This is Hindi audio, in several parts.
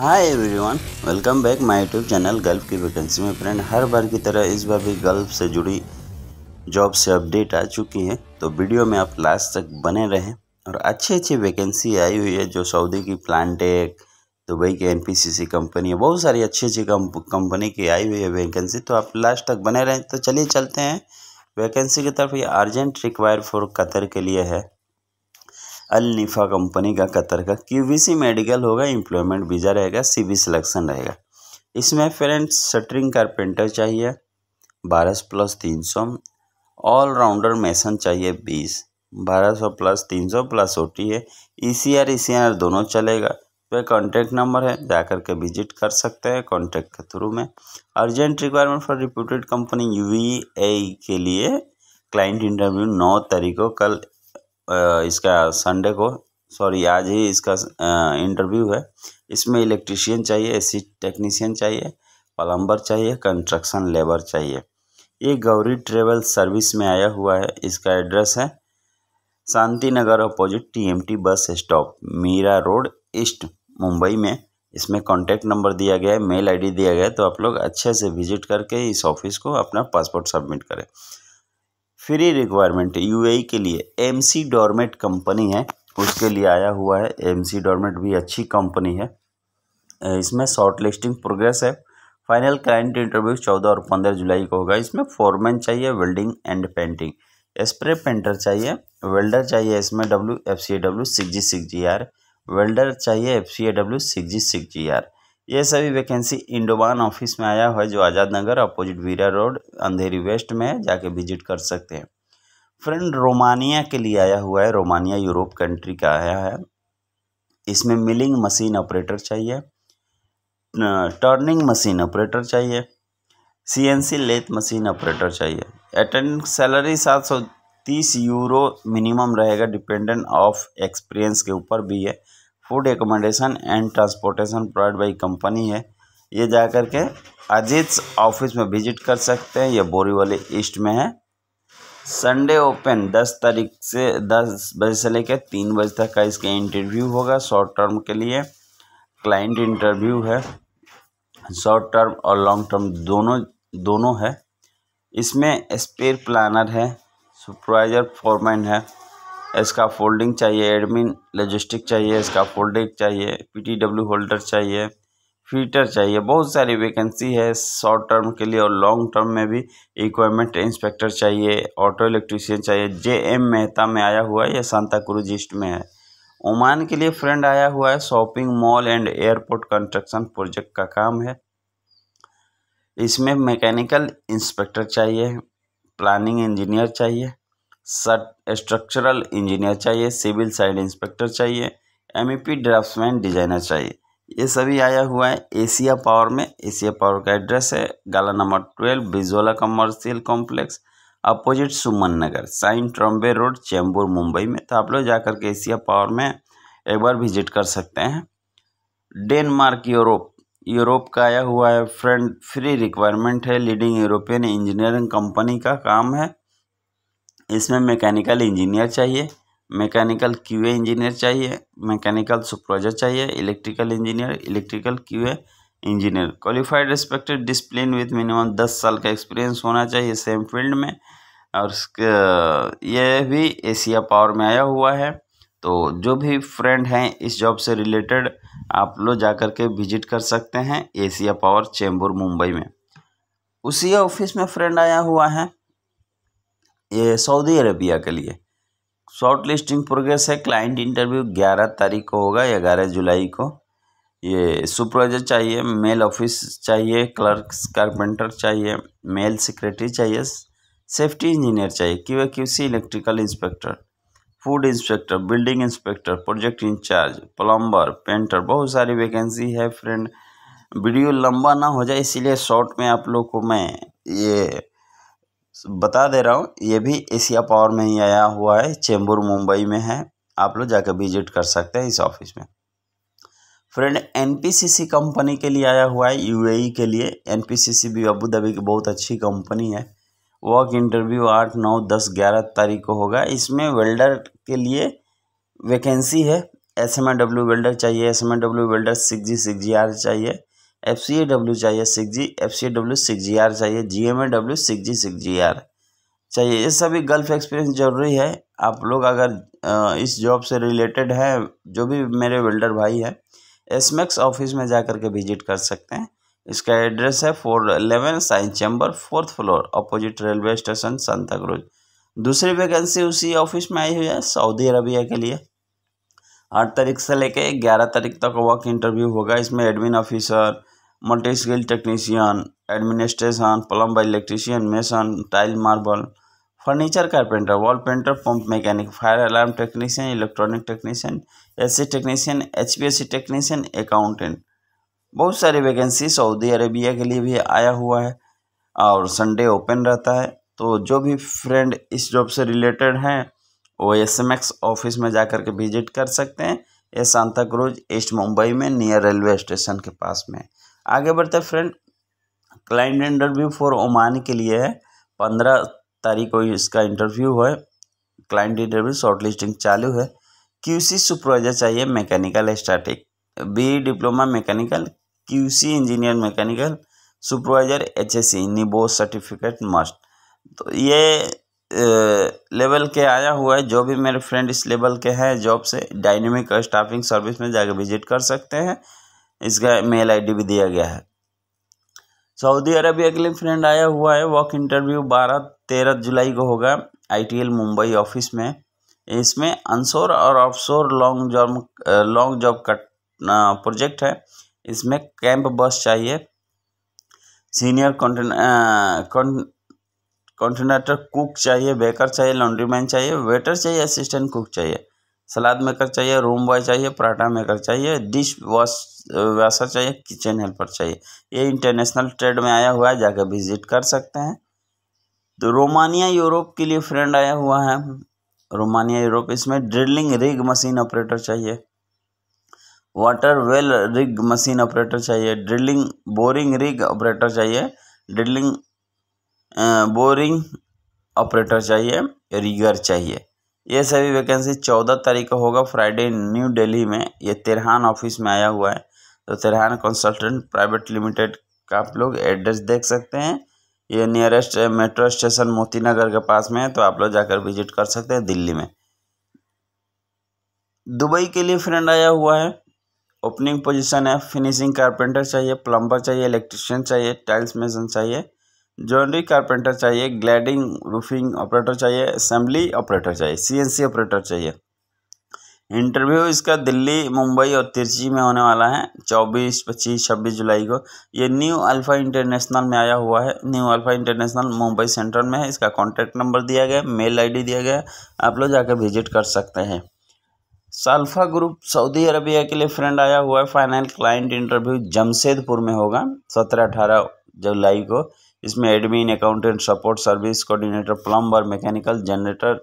hi everyone welcome back my YouTube channel Gulf की वैकेंसी में फ्रेंड हर बार की तरह इस बार भी गल्फ से जुड़ी जॉब से अपडेट आ चुकी है तो वीडियो में आप लास्ट तक बने रहें और अच्छी अच्छी वैकेंसी आई हुई है जो सऊदी की प्लान्टेक दुबई की एनपीसीसी कंपनी है बहुत सारी अच्छी अच्छी कंपनी की आई हुई है वैकेंसी तो आप लास्ट तक बने रहें तो चलिए चलते हैं वैकेंसी की तरफ ये अर्जेंट रिक्वायर फॉर कतर के लिए है अलनिफा कंपनी का कतर का क्यूबीसी मेडिकल होगा एम्प्लॉयमेंट वीज़ा रहेगा सीबी सिलेक्शन रहेगा इसमें फ्रेंड्स शटरिंग कारपेंटर चाहिए बारह प्लस तीन सौ ऑलराउंडर मेसन चाहिए बीस बारह सौ प्लस तीन सौ प्लस ओ टी है ई C R E C R दोनों चलेगा पे कॉन्टैक्ट नंबर है जाकर के विजिट कर सकते हैं कॉन्टैक्ट के थ्रू में urgent requirement for reputed company U के लिए क्लाइंट इंटरव्यू नौ तारीख को कल इसका संडे को सॉरी आज ही इसका इंटरव्यू है इसमें इलेक्ट्रिशियन चाहिए एसी टेक्नीशियन चाहिए प्लम्बर चाहिए कंस्ट्रक्शन लेबर चाहिए ये गौरी ट्रेवल सर्विस में आया हुआ है इसका एड्रेस है Shanti Nagar opposite TMT bus stop Mira road east Mumbai में इसमें कॉन्टैक्ट नंबर दिया गया है मेल आईडी दिया गया है तो आप लोग अच्छे से विजिट करके इस ऑफिस को अपना पासपोर्ट सबमिट करें फ्री रिक्वायरमेंट है यू e के लिए एम सी डॉर्मेट कंपनी है उसके लिए आया हुआ है एम सी डॉर्मेट भी अच्छी कंपनी है इसमें शॉर्ट लिस्टिंग प्रोग्रेस है फाइनल क्लाइंट इंटरव्यू चौदह और पंद्रह जुलाई को होगा इसमें फोरमैन चाहिए welding and painting spray painter चाहिए वेल्डर चाहिए इसमें W F C A W six G six G R welder चाहिए F C A W six G six G R ये सभी वैकेंसी इंडोबान ऑफिस में आया हुआ है जो Azad Nagar opposite Veera road Andheri west में जाके विजिट कर सकते हैं फ्रेंड रोमानिया के लिए आया हुआ है रोमानिया यूरोप कंट्री का आया है इसमें मिलिंग मशीन ऑपरेटर चाहिए टर्निंग मशीन ऑपरेटर चाहिए सीएनसी लेथ मशीन ऑपरेटर चाहिए अटेंड सैलरी सात सौ तीस यूरो मिनिमम रहेगा डिपेंडेंट ऑफ एक्सपीरियंस के ऊपर भी है food accommodation and transportation provide by company है ये जा कर के अजीत ऑफिस में विजिट कर सकते हैं ये बोरीवली ईस्ट में है संडे ओपन दस तारीख से दस बजे से लेकर तीन बजे तक का इसका इंटरव्यू होगा शॉर्ट टर्म के लिए क्लाइंट इंटरव्यू है शॉर्ट टर्म और लॉन्ग टर्म दोनों दोनों है इसमें स्पेयर प्लानर है सुपरवाइजर फॉरमैन है इसका फोल्डिंग चाहिए एडमिन लॉजिस्टिक चाहिए इसका फोल्डिंग चाहिए पीटीडब्ल्यू होल्डर चाहिए फीटर चाहिए बहुत सारी वैकेंसी है शॉर्ट टर्म के लिए और लॉन्ग टर्म में भी इक्वायरमेंट इंस्पेक्टर चाहिए ऑटो इलेक्ट्रीशियन चाहिए जे एम मेहता में आया हुआ है या सांता क्रूज ईस्ट में है ओमान के लिए फ्रेंड आया हुआ है shopping mall and airport construction project का काम है इसमें मैकेनिकल इंस्पेक्टर चाहिए प्लानिंग इंजीनियर चाहिए स्ट्रक्चरल इंजीनियर चाहिए सिविल साइड इंस्पेक्टर चाहिए M E P draftman designer चाहिए ये सभी आया हुआ है एशिया पावर में एशिया पावर का एड्रेस है गाला नंबर ट्वेल्व बिजोला commercial complex opposite Suman Nagar Sion Trombay road Chembur Mumbai में तो आप लोग जाकर के एशिया पावर में एक बार विजिट कर सकते हैं डेनमार्क यूरोप यूरोप का आया हुआ है फ्रेंड फ्री रिक्वायरमेंट है लीडिंग यूरोपियन इंजीनियरिंग कंपनी का काम है इसमें मैकेनिकल इंजीनियर चाहिए मैकेनिकल क्यूए इंजीनियर चाहिए मैकेनिकल सुपरवाइजर चाहिए electrical engineer electrical QA engineer qualified respected discipline with minimum दस साल का एक्सपीरियंस होना चाहिए सेम फील्ड में और ये भी एशिया पावर में आया हुआ है तो जो भी फ्रेंड हैं इस जॉब से रिलेटेड आप लोग जा कर के विजिट कर सकते हैं एशिया पावर चेंबूर मुंबई में उसी ऑफिस में फ्रेंड आया हुआ है ये सऊदी अरबिया के लिए शॉर्ट लिस्टिंग प्रोग्रेस है क्लाइंट इंटरव्यू ग्यारह तारीख को होगा या ग्यारह जुलाई को ये सुपरवाइजर चाहिए मेल ऑफिस चाहिए क्लर्क कारपेंटर चाहिए मेल सेक्रेटरी चाहिए सेफ्टी इंजीनियर चाहिए Q QC electrical inspector food inspector building inspector project incharge plumber painter बहुत सारी वैकेंसी है फ्रेंड वीडियो लंबा ना हो जाए इसीलिए शॉर्ट में आप लोग को मैं ये बता दे रहा हूँ ये भी एशिया पावर में ही आया हुआ है चेंबूर मुंबई में है आप लोग जाकर विजिट कर सकते हैं इस ऑफिस में फ्रेंड एनपीसीसी कंपनी के लिए आया हुआ है यूएई e के लिए एनपीसीसी भी अबू धाबी की बहुत अच्छी कंपनी है वर्क इंटरव्यू आठ नौ दस ग्यारह तारीख को होगा इसमें वेल्डर के लिए वैकेंसी है एस एम डब्ल्यू वेल्डर चाहिए S M W welder six G six G R चाहिए एफ सी ए डब्ल्यू चाहिए six G F C A W six G R चाहिए G M A W six G six G R चाहिए ये सभी गल्फ एक्सपीरियंस जरूरी है आप लोग अगर इस जॉब से रिलेटेड हैं जो भी मेरे वेल्डर भाई हैं एसमैक्स ऑफिस में जा कर के विजिट कर सकते हैं इसका एड्रेस है four eleven science chamber fourth floor opposite railway station Santacruz दूसरी वैकेंसी उसी ऑफिस में आई हुई है सऊदी अरबिया के लिए आठ तारीख से लेके ग्यारह तारीख तक वर्क इंटरव्यू होगा इसमें admin officer multi skill technician administration plumber electrician mason tile marble furniture carpenter wall painter pump mechanic fire alarm technician electronic technician AC technician H technician accountant बहुत सारी वैकेंसी सऊदी अरेबिया के लिए भी आया हुआ है और संडे ओपन रहता है तो जो भी फ्रेंड इस जॉब से रिलेटेड हैं वो एस एम एक्स ऑफिस में जा कर के विजिट कर सकते हैं ये सांता क्रूज ईस्ट मुंबई में नियर रेलवे स्टेशन के पास में आगे बढ़ते friend client interview for Oman के लिए है पंद्रह तारीख को इसका इंटरव्यू है क्लाइंट इंटरव्यू शॉर्ट लिस्टिंग चालू है क्यूसी सुपरवाइजर चाहिए mechanical static B diploma mechanical QC engineer mechanical supervisor HSC निबो सर्टिफिकेट मस्ट तो ये ए, लेवल के आया हुआ है जो भी मेरे फ्रेंड इस लेवल के हैं जॉब से डायनेमिक स्टाफिंग सर्विस में जाकर विजिट कर सकते हैं इसका मेल आईडी भी दिया गया है सऊदी अरबिया के लिए फ्रेंड आया हुआ है वॉक इंटरव्यू बारह तेरह जुलाई को होगा आईटीएल मुंबई ऑफिस में इसमें अनसोर और offshore long job long job कट प्रोजेक्ट है इसमें कैंप बस चाहिए सीनियर कॉन्टिनेटर कुक चाहिए बेकर चाहिए लॉन्ड्रीमैन चाहिए वेटर चाहिए असिस्टेंट कुक चाहिए सलाद मेकर चाहिए रूम बॉय चाहिए पराठा मेकर चाहिए डिश वॉश वैसा चाहिए किचन हेल्पर चाहिए ये इंटरनेशनल ट्रेड में आया हुआ है जाकर विजिट कर सकते हैं तो रोमानिया यूरोप के लिए फ्रेंड आया हुआ है रोमानिया यूरोप इसमें ड्रिलिंग रिग मशीन ऑपरेटर चाहिए water well rig machine operator चाहिए ड्रिलिंग बोरिंग रिग ऑपरेटर चाहिए ड्रिलिंग बोरिंग ऑपरेटर चाहिए रिगर चाहिए ये सभी वैकेंसी चौदह तारीख को होगा फ्राइडे न्यू दिल्ली में ये तिरहान ऑफिस में आया हुआ है तो तेरहान कंसल्टेंट प्राइवेट लिमिटेड का आप लोग एड्रेस देख सकते हैं ये नियरेस्ट मेट्रो स्टेशन मोती नगर के पास में है तो आप लोग जाकर विजिट कर सकते हैं दिल्ली में दुबई के लिए फ्रेंड आया हुआ है ओपनिंग पोजीशन है फिनिशिंग कारपेंटर चाहिए प्लम्बर चाहिए इलेक्ट्रिशियन चाहिए टाइल्स मेसन चाहिए ज्वेलरी कारपेंटर चाहिए ग्लैडिंग रूफिंग ऑपरेटर चाहिए असेंबली ऑपरेटर चाहिए सीएनसी ऑपरेटर चाहिए इंटरव्यू इसका दिल्ली मुंबई और तिरची में होने वाला है चौबीस पच्चीस छब्बीस जुलाई को ये न्यू अल्फ़ा इंटरनेशनल में आया हुआ है new alpha international Mumbai central में है इसका कॉन्टैक्ट नंबर दिया गया मेल आईडी दिया गया आप लोग जाकर विजिट कर सकते हैं सल्फा ग्रुप सऊदी अरबिया के लिए फ्रेंड आया हुआ है फाइनल क्लाइंट इंटरव्यू जमशेदपुर में होगा सत्रह अठारह जुलाई को इसमें admin accountant support service coordinator plumber mechanical generator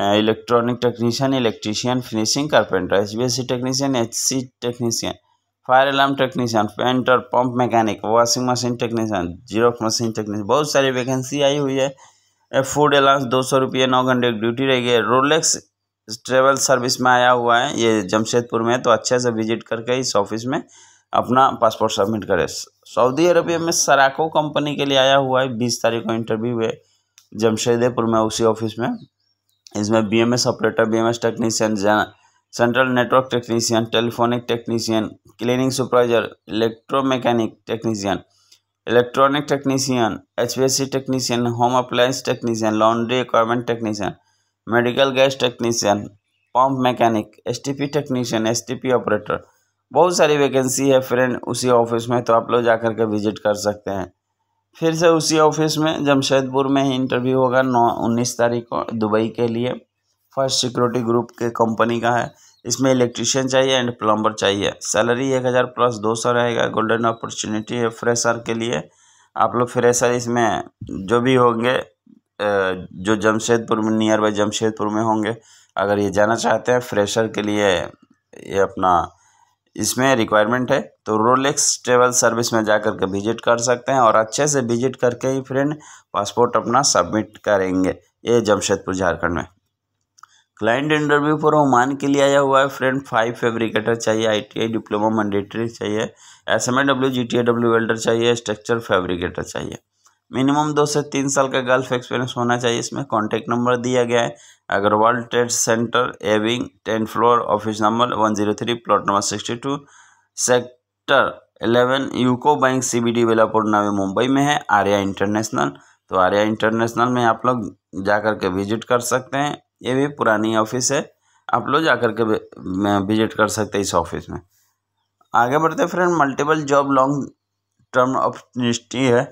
electronic technician electrician finishing carpenter H B S C technician H C technician fire alarm technician painter pump mechanic washing machine technician xerox machine technician बहुत सारी वैकेंसी आई हुई है फूड अलाउंस दो सौ रुपये नौ घंटे की ड्यूटी रहेगी रोलेक्स ट्रेवल सर्विस में आया हुआ है ये जमशेदपुर में तो अच्छे से विजिट करके इस ऑफिस में अपना पासपोर्ट सबमिट करें सऊदी अरबिया में सराको कंपनी के लिए आया हुआ है बीस तारीख को इंटरव्यू है जमशेदपुर में उसी ऑफिस में इसमें B M S operator B M S technician central network technician telephonic technician cleaning supervisor electro mechanic technician electronic technician H P S C technician home appliance technician laundry equipment technician medical gas technician pump mechanic S T P technician S T P operator बहुत सारी वैकेंसी है फ्रेंड उसी ऑफिस में तो आप लोग जा कर के विजिट कर सकते हैं फिर से उसी ऑफिस में जमशेदपुर में ही इंटरव्यू होगा नौ उन्नीस तारीख को दुबई के लिए फर्स्ट सिक्योरिटी ग्रुप के कंपनी का है इसमें इलेक्ट्रिशियन चाहिए एंड प्लम्बर चाहिए सैलरी एक हज़ार प्लस दो सौ रहेगा गोल्डन अपॉर्चुनिटी है फ्रेशर के लिए आप लोग फ्रेशर इसमें जो भी होंगे जो जमशेदपुर में नियर बाई जमशेदपुर में होंगे अगर ये जाना चाहते हैं फ्रेशर के लिए ये अपना इसमें रिक्वायरमेंट है तो रोलेक्स ट्रेवल सर्विस में जा कर के विजिट कर सकते हैं और अच्छे से विजिट करके ही फ्रेंड पासपोर्ट अपना सबमिट करेंगे ये जमशेदपुर झारखंड में क्लाइंट इंटरव्यू फॉर ओमान के लिए आया हुआ है फ्रेंड फाइव फेब्रिकेटर चाहिए आईटीआई डिप्लोमा मंडेटरी चाहिए S M A W G T A W welder चाहिए स्ट्रक्चर फेब्रिकेटर चाहिए मिनिमम दो से तीन साल का गल्फ एक्सपीरियंस होना चाहिए इसमें कॉन्टैक्ट नंबर दिया गया है Agarwal trade centre A wing tenth floor office number one zero three plot number sixty two sector eleven UCO bank C B D Belapur Navi Mumbai में है आर्या इंटरनेशनल तो आर्या इंटरनेशनल में आप लोग जा कर के विजिट कर सकते हैं ये भी पुरानी ऑफिस है आप लोग जा कर के विजिट कर सकते हैं इस ऑफिस में आगे बढ़ते friend multiple job long term opportunity है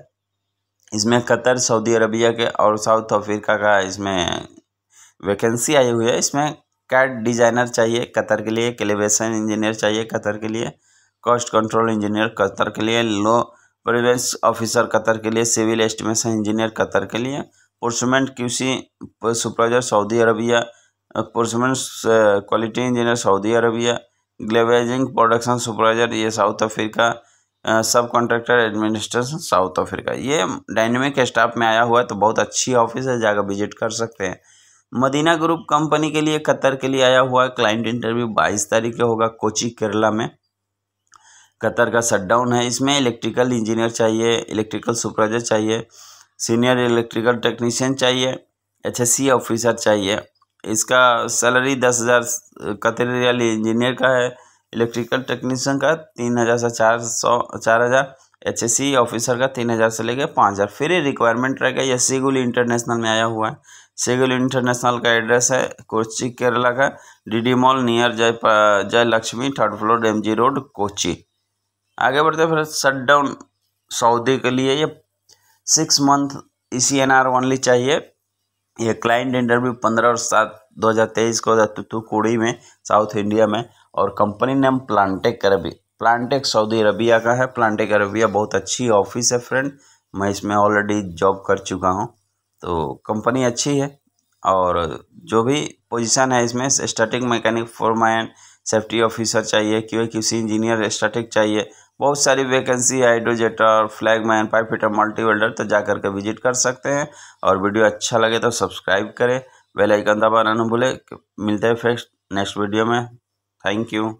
इसमें कतर सऊदी अरबिया के और साउथ अफ्रीका का इसमें वैकेंसी आई हुई है इसमें कैट डिज़ाइनर चाहिए कतर के लिए कैलिब्रेशन इंजीनियर चाहिए कतर के लिए कॉस्ट कंट्रोल इंजीनियर कतर के लिए लो प्रिवेंस ऑफिसर कतर के लिए सिविल एस्टिमेशन इंजीनियर कतर के लिए पोर्समेंट क्यूसी सुपरवाइजर सऊदी अरबिया पोर्समेंट quality engineer Saudi Arabia galvanizing production supervisor ये South Africa sub contractor administration South Africa ये डायनेमिक स्टाफ में आया हुआ है तो बहुत अच्छी ऑफिस है जाकर विजिट कर सकते हैं मदीना ग्रुप कंपनी के लिए कतर के लिए आया हुआ है क्लाइंट इंटरव्यू बाईस तारीख को होगा कोची केरला में कतर का शटडाउन है इसमें इलेक्ट्रिकल इंजीनियर चाहिए इलेक्ट्रिकल सुपरवाइजर चाहिए सीनियर इलेक्ट्रिकल टेक्नीशियन चाहिए एच ऑफिसर चाहिए इसका सैलरी दस हज़ार कतरियल इंजीनियर का है इलेक्ट्रिकल टेक्नीशियन का तीन हज़ार से चार सौ चार हज़ार एच एस सी ऑफिसर का तीन हज़ार से लेकर पाँच हज़ार फिर ये रिक्वायरमेंट रहेगा यह सीगुल इंटरनेशनल में आया हुआ है सीगुल इंटरनेशनल का एड्रेस है कोची केरला का DD mall near Jai Jai Lakshmi third floor M G road Kochi आगे बढ़ते फिर शट डाउन सऊदी के लिए ये six month E C N R only चाहिए ये क्लाइंट इंटरव्यू पंद्रह और सात 2023 को कुड़ी में साउथ इंडिया में और कंपनी नेम प्लांटेक अरबी प्लांटेक सऊदी अरबिया का है प्लांटेक अरबिया बहुत अच्छी ऑफिस है फ्रेंड मैं इसमें ऑलरेडी जॉब कर चुका हूँ तो कंपनी अच्छी है और जो भी पोजीशन है इसमें static mechanic foreman safety officer चाहिए क्यों किसी इंजीनियर स्टैटिक चाहिए बहुत सारी वैकेंसी है hydrojetter flagman pipe fitter multi welder तो जा करके विजिट कर सकते हैं और वीडियो अच्छा लगे तो सब्सक्राइब करें बेल दबाना ना भूले मिलते हैं फ्रेंड्स नेक्स्ट वीडियो में थैंक यू